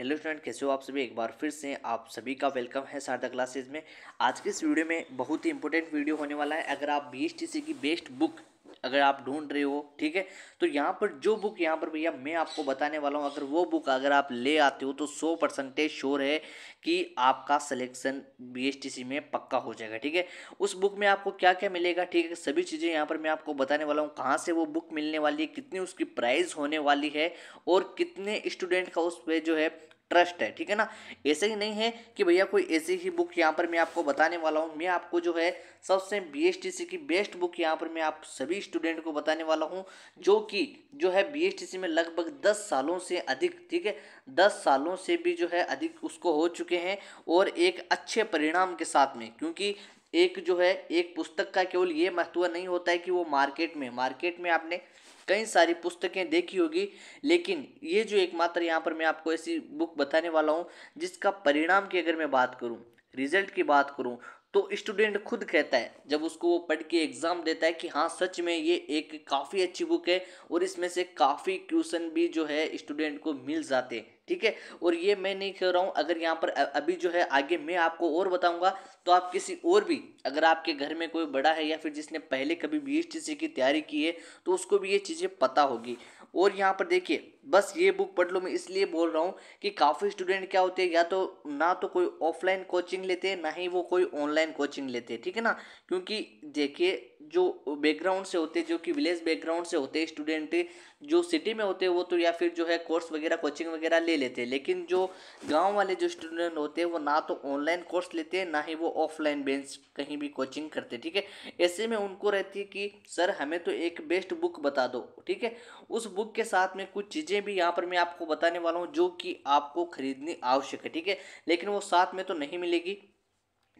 Hello student कैसे हो आप सभी एक बार फिर से आप सभी का वेलकम है शारदा क्लासेज में आज के इस वीडियो में बहुत ही इंपॉर्टेंट वीडियो होने वाला है अगर आप बी की बेस्ट बुक अगर आप ढूंढ रहे हो ठीक है तो यहाँ पर जो बुक यहाँ पर भैया मैं आपको बताने वाला हूँ अगर वो बुक अगर आप ले आते हो तो सौ परसेंटेज श्योर है कि आपका सिलेक्शन बीएसटीसी में पक्का हो जाएगा ठीक है उस बुक में आपको क्या क्या मिलेगा ठीक है सभी चीज़ें यहाँ पर मैं आपको बताने वाला हूँ कहाँ से वो बुक मिलने वाली है कितनी उसकी प्राइस होने वाली है और कितने स्टूडेंट का उस पर जो है ट्रस्ट है ठीक है ना ऐसे ही नहीं है कि भैया कोई ऐसी ही बुक यहाँ पर मैं आपको बताने वाला हूँ मैं आपको जो है सबसे बी की बेस्ट बुक यहाँ पर मैं आप सभी स्टूडेंट को बताने वाला हूँ जो कि जो है बी में लगभग दस सालों से अधिक ठीक है दस सालों से भी जो है अधिक उसको हो चुके हैं और एक अच्छे परिणाम के साथ में क्योंकि एक जो है एक पुस्तक का केवल ये महत्व नहीं होता है कि वो मार्केट में मार्केट में आपने कई सारी पुस्तकें देखी होगी लेकिन ये जो एकमात्र यहाँ पर मैं आपको ऐसी बुक बताने वाला हूँ जिसका परिणाम की अगर मैं बात करूँ रिजल्ट की बात करूँ तो स्टूडेंट खुद कहता है जब उसको वो पढ़ के एग्ज़ाम देता है कि हाँ सच में ये एक काफ़ी अच्छी बुक है और इसमें से काफ़ी क्वेश्चन भी जो है स्टूडेंट को मिल जाते हैं ठीक है और ये मैं नहीं कह रहा हूँ अगर यहाँ पर अभी जो है आगे मैं आपको और बताऊँगा तो आप किसी और भी अगर आपके घर में कोई बड़ा है या फिर जिसने पहले कभी बी की तैयारी की है तो उसको भी ये चीज़ें पता होगी और यहाँ पर देखिए बस ये बुक पढ़ लो मैं इसलिए बोल रहा हूँ कि काफ़ी स्टूडेंट क्या होते हैं या तो ना तो कोई ऑफलाइन कोचिंग लेते हैं ना ही वो कोई ऑनलाइन कोचिंग लेते हैं ठीक है ना क्योंकि देखिए जो बैकग्राउंड से होते जो कि विलेज बैकग्राउंड से होते स्टूडेंट जो सिटी में होते वो तो या फिर जो है कोर्स वगैरह कोचिंग वगैरह ले लेते हैं लेकिन जो गांव वाले जो स्टूडेंट होते हैं वो ना तो ऑनलाइन कोर्स लेते हैं ना ही वो ऑफलाइन बेंच कहीं भी कोचिंग करते ठीक है ऐसे में उनको रहती है कि सर हमें तो एक बेस्ट बुक बता दो ठीक है उस बुक के साथ में कुछ चीज़ें भी यहाँ पर मैं आपको बताने वाला हूँ जो कि आपको खरीदनी आवश्यक है ठीक है लेकिन वो साथ में तो नहीं मिलेगी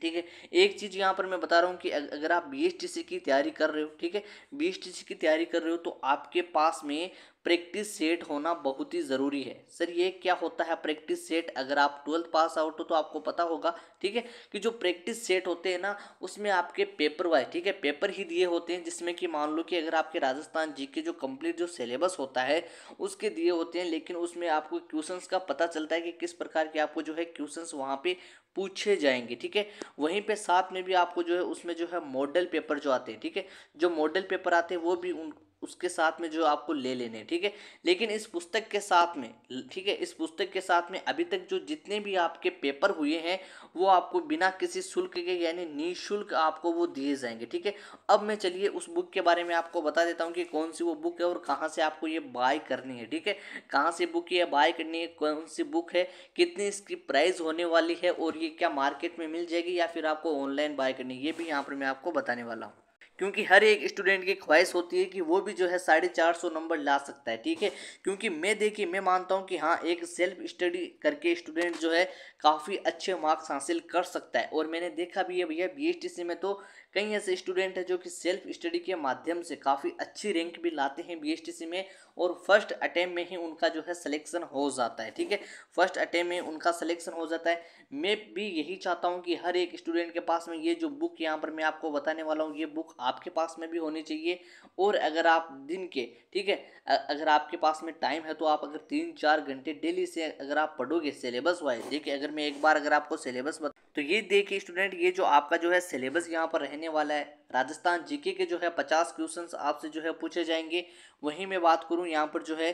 ठीक है एक चीज़ यहाँ पर मैं बता रहा हूँ कि अगर आप बी की तैयारी कर रहे हो ठीक है बी की तैयारी कर रहे हो तो आपके पास में प्रैक्टिस सेट होना बहुत ही ज़रूरी है सर ये क्या होता है प्रैक्टिस सेट अगर आप ट्वेल्थ पास आउट हो तो आपको पता होगा ठीक है कि जो प्रैक्टिस सेट होते हैं ना उसमें आपके पेपर वाइज ठीक है पेपर ही दिए होते हैं जिसमें कि मान लो कि अगर आपके राजस्थान जी के जो कंप्लीट जो सिलेबस होता है उसके दिए होते हैं लेकिन उसमें आपको क्वेश्चन का पता चलता है कि किस प्रकार के आपको जो है क्वेश्चन वहाँ पर पूछे जाएंगे ठीक है वहीं पे साथ में भी आपको जो है उसमें जो है मॉडल पेपर जो आते हैं ठीक है जो मॉडल पेपर आते हैं वो भी उन उसके साथ में जो आपको ले लेने ठीक है लेकिन इस पुस्तक के साथ में ठीक है इस पुस्तक के साथ में अभी तक जो जितने भी आपके पेपर हुए हैं वो आपको बिना किसी शुल्क के यानी निःशुल्क आपको वो दिए जाएंगे ठीक है अब मैं चलिए उस बुक के बारे में आपको बता देता हूँ कि कौन सी वो बुक है और कहाँ से आपको ये बाय करनी है ठीक है कहाँ से बुक ये बाय करनी है कौन सी बुक है कितनी इसकी प्राइस होने वाली है और ये क्या मार्केट में मिल जाएगी या फिर आपको ऑनलाइन बाय करनी है ये भी यहाँ पर मैं आपको बताने वाला हूँ क्योंकि हर एक स्टूडेंट की ख्वाहिश होती है कि वो भी जो है साढ़े चार सौ नंबर ला सकता है ठीक है क्योंकि मैं देखिए मैं मानता हूँ कि हाँ एक सेल्फ स्टडी करके स्टूडेंट जो है काफ़ी अच्छे मार्क्स हासिल कर सकता है और मैंने देखा भी है भैया बी एस टी सी में तो कई ऐसे स्टूडेंट हैं जो कि सेल्फ स्टडी के माध्यम से काफ़ी अच्छी रैंक भी लाते हैं बी में और फर्स्ट अटैम्प में ही उनका जो है सिलेक्शन हो जाता है ठीक है फर्स्ट अटैम्प में उनका सिलेक्शन हो जाता है मैं भी यही चाहता हूँ कि हर एक स्टूडेंट के पास में ये जो बुक यहाँ पर मैं आपको बताने वाला हूँ ये बुक आपके पास में भी होनी चाहिए और अगर आप दिन के ठीक है अगर आपके पास में टाइम है तो आप अगर तीन चार घंटे डेली से अगर आप पढ़ोगे सिलेबस वाइज देखिए अगर मैं एक बार अगर आपको सिलेबस तो ये देखिए स्टूडेंट ये जो आपका जो है सिलेबस यहाँ पर रहने वाला है राजस्थान जीके के जो है पचास क्वेश्चन आपसे जो है पूछे जाएंगे वहीं मैं बात करूँ यहाँ पर जो है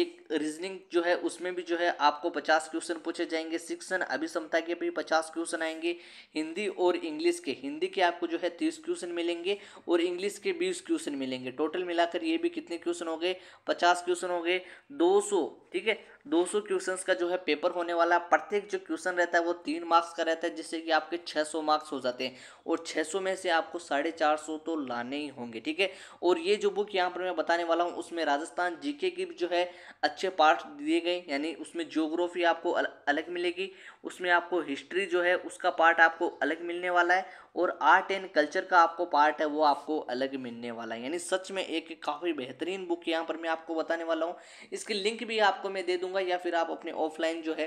एक रीजनिंग जो है उसमें भी जो है आपको पचास क्वेश्चन पूछे जाएंगे शिक्षण अभिसमता के भी पचास क्वेश्चन आएंगे हिंदी और इंग्लिश के हिंदी के आपको जो है तीस क्वेश्चन मिलेंगे और इंग्लिश के बीस क्वेश्चन मिलेंगे टोटल मिलाकर ये भी कितने क्वेश्चन हो गए पचास क्वेश्चन हो गए दो सौ ठीक है 200 क्वेश्चंस का जो है पेपर होने वाला है प्रत्येक जो क्वेश्चन रहता है वो तीन मार्क्स का रहता है जिससे कि आपके 600 मार्क्स हो जाते हैं और 600 में से आपको साढ़े चार सौ तो लाने ही होंगे ठीक है और ये जो बुक यहाँ पर मैं बताने वाला हूँ उसमें राजस्थान जीके की जो है अच्छे पार्ट दिए गए यानी उसमें जोग्राफी आपको अलग मिलेगी उसमें आपको हिस्ट्री जो है उसका पार्ट आपको अलग मिलने वाला है और आर्ट एंड कल्चर का आपको पार्ट है वो आपको अलग मिलने वाला है यानी सच में एक काफ़ी बेहतरीन बुक यहाँ पर मैं आपको बताने वाला हूँ इसकी लिंक भी आपको मैं दे दूंगा या फिर आप अपने ऑफलाइन जो है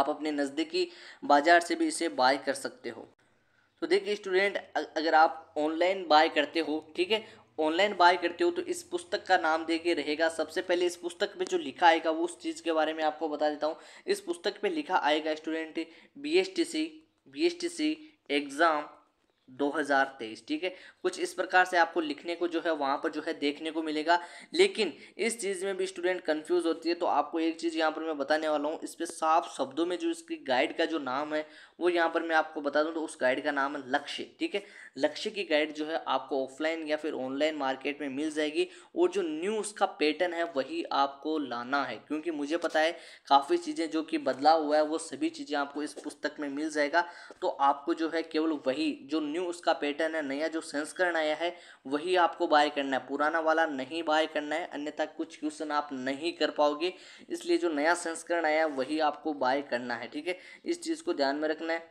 आप अपने नज़दीकी बाज़ार से भी इसे बाय कर सकते हो तो देखिए स्टूडेंट अगर आप ऑनलाइन बाय करते हो ठीक है ऑनलाइन बाय करते हो तो इस पुस्तक का नाम देके रहेगा सबसे पहले इस पुस्तक में जो लिखा आएगा वो उस चीज़ के बारे में आपको बता देता हूँ इस पुस्तक पे लिखा आएगा student B S T C B S T C exam 2023 ठीक है कुछ इस प्रकार से आपको लिखने को जो है वहाँ पर जो है देखने को मिलेगा लेकिन इस चीज़ में भी स्टूडेंट कंफ्यूज होती है तो आपको एक चीज़ यहाँ पर मैं बताने वाला हूँ इस पर साफ शब्दों में जो इसकी गाइड का जो नाम है वो यहाँ पर मैं आपको बता दूँ तो उस गाइड का नाम है लक्ष्य ठीक है लक्ष्य की गाइड जो है आपको ऑफलाइन या फिर ऑनलाइन मार्केट में मिल जाएगी और जो न्यू उसका पैटर्न है वही आपको लाना है क्योंकि मुझे पता है काफ़ी चीज़ें जो कि बदला हुआ है वो सभी चीज़ें आपको इस पुस्तक में मिल जाएगा तो आपको जो है केवल वही जो न्यू उसका पैटर्न है नया जो संस्करण आया है वही आपको बाय करना है पुराना वाला नहीं बाय करना है अन्यथा कुछ क्वेश्चन आप नहीं कर पाओगे इसलिए जो नया संस्करण आया है वही आपको बाय करना है ठीक है इस चीज़ को ध्यान में रखना Вагнер.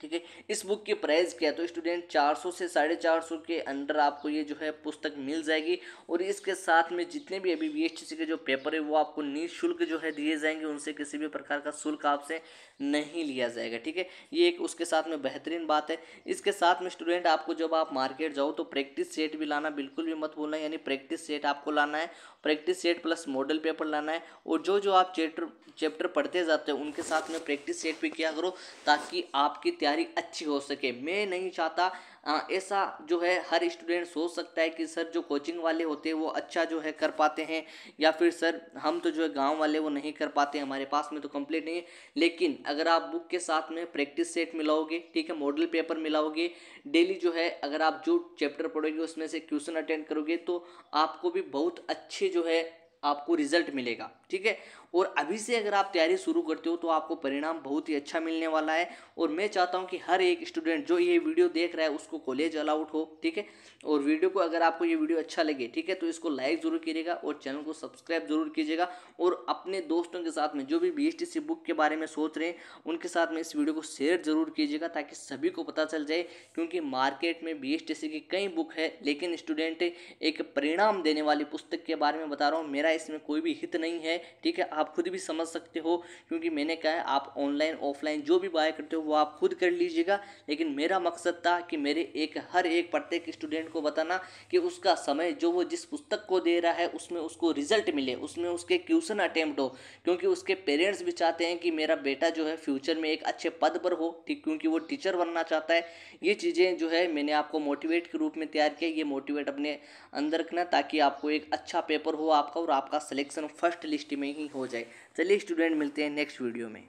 ठीक है इस बुक की प्राइस क्या है तो स्टूडेंट 400 से साढ़े चार सौ के अंडर आपको ये जो है पुस्तक मिल जाएगी और इसके साथ में जितने भी अभी बी के जो पेपर है वो आपको निःशुल्क जो है दिए जाएंगे उनसे किसी भी प्रकार का शुल्क आपसे नहीं लिया जाएगा ठीक है ये एक उसके साथ में बेहतरीन बात है इसके साथ में स्टूडेंट आपको जब आप मार्केट जाओ तो प्रैक्टिस सेट भी लाना बिल्कुल भी मत भूलना यानी प्रैक्टिस सेट आपको लाना है practice set plus model paper लाना है और जो जो आप चैप्टर चैप्टर पढ़ते जाते हैं उनके साथ में प्रैक्टिस सेट भी किया करो ताकि आपकी तैयारी अच्छी हो सके मैं नहीं चाहता ऐसा जो है हर स्टूडेंट सोच सकता है कि सर जो कोचिंग वाले होते हैं वो अच्छा जो है कर पाते हैं या फिर सर हम तो जो है गाँव वाले वो नहीं कर पाते हमारे पास में तो कंप्लीट नहीं है लेकिन अगर आप बुक के साथ में प्रैक्टिस सेट मिलाओगे ठीक है मॉडल पेपर मिलाओगे डेली जो है अगर आप जो चैप्टर पढ़ोगे उसमें से क्वेश्चन अटेंड करोगे तो आपको भी बहुत अच्छे जो है आपको रिजल्ट मिलेगा ठीक है और अभी से अगर आप तैयारी शुरू करते हो तो आपको परिणाम बहुत ही अच्छा मिलने वाला है और मैं चाहता हूँ कि हर एक स्टूडेंट जो ये वीडियो देख रहा है उसको कॉलेज अलाउट हो ठीक है और वीडियो को अगर आपको ये वीडियो अच्छा लगे ठीक है तो इसको लाइक ज़रूर कीजिएगा और चैनल को सब्सक्राइब ज़रूर कीजिएगा और अपने दोस्तों के साथ में जो भी बी बुक के बारे में सोच रहे हैं उनके साथ में इस वीडियो को शेयर ज़रूर कीजिएगा ताकि सभी को पता चल जाए क्योंकि मार्केट में बी की कई बुक है लेकिन स्टूडेंट एक परिणाम देने वाली पुस्तक के बारे में बता रहा हूँ मेरा इसमें कोई भी हित नहीं है ठीक है आप खुद भी समझ सकते हो क्योंकि मैंने कहा है आप ऑनलाइन ऑफलाइन जो भी बाय करते हो वो आप खुद कर लीजिएगा लेकिन मेरा मकसद था कि मेरे एक हर एक प्रत्येक स्टूडेंट को बताना कि उसका समय जो वो जिस पुस्तक को दे रहा है उसमें उसको रिजल्ट मिले उसमें उसके क्वेश्चन अटैम्प्ट हो क्योंकि उसके पेरेंट्स भी चाहते हैं कि मेरा बेटा जो है फ्यूचर में एक अच्छे पद पर हो ठीक क्योंकि वो टीचर बनना चाहता है ये चीज़ें जो है मैंने आपको मोटिवेट के रूप में तैयार किया ये मोटिवेट अपने अंदर रखना ताकि आपको एक अच्छा पेपर हो आपका और आपका सिलेक्शन फर्स्ट लिस्ट में ही हो जाए चलिए स्टूडेंट मिलते हैं नेक्स्ट वीडियो में